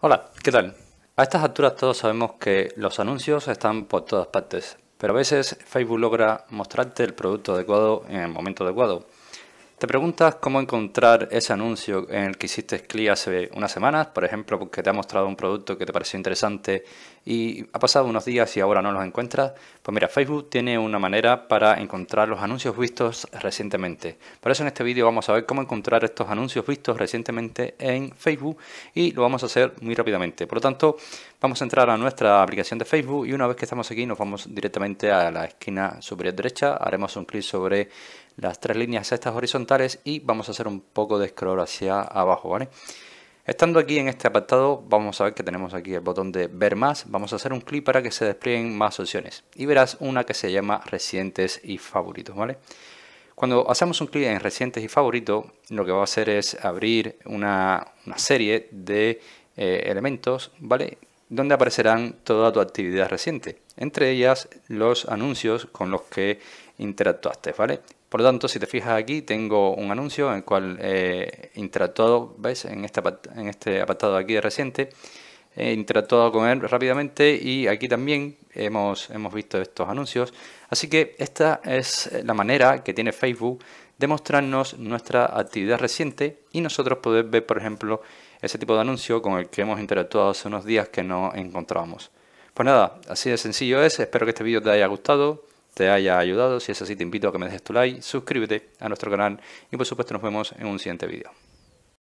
Hola, ¿qué tal? A estas alturas todos sabemos que los anuncios están por todas partes, pero a veces Facebook logra mostrarte el producto adecuado en el momento adecuado. ¿Te preguntas cómo encontrar ese anuncio en el que hiciste clic hace unas semanas? Por ejemplo, porque te ha mostrado un producto que te pareció interesante y ha pasado unos días y ahora no los encuentras. Pues mira, Facebook tiene una manera para encontrar los anuncios vistos recientemente. Por eso en este vídeo vamos a ver cómo encontrar estos anuncios vistos recientemente en Facebook y lo vamos a hacer muy rápidamente. Por lo tanto, vamos a entrar a nuestra aplicación de Facebook y una vez que estamos aquí nos vamos directamente a la esquina superior derecha, haremos un clic sobre las tres líneas estas horizontales y vamos a hacer un poco de scroll hacia abajo, ¿vale? Estando aquí en este apartado, vamos a ver que tenemos aquí el botón de ver más. Vamos a hacer un clic para que se desplieguen más opciones. Y verás una que se llama recientes y favoritos, ¿vale? Cuando hacemos un clic en recientes y favoritos, lo que va a hacer es abrir una, serie de eh, elementos, ¿vale? donde aparecerán toda tu actividad reciente, entre ellas los anuncios con los que interactuaste, ¿vale? Por lo tanto, si te fijas aquí, tengo un anuncio en el cual he eh, interactuado, ¿ves? En este, apartado aquí de reciente, he interactuado con él rápidamente y aquí también hemos, hemos visto estos anuncios. Así que esta es la manera que tiene Facebook de mostrarnos nuestra actividad reciente y nosotros poder ver, por ejemplo, ese tipo de anuncio con el que hemos interactuado hace unos días que no encontrábamos Pues nada, así de sencillo es, espero que este vídeo te haya gustado, te haya ayudado, si es así te invito a que me dejes tu like, suscríbete a nuestro canal y por supuesto nos vemos en un siguiente vídeo.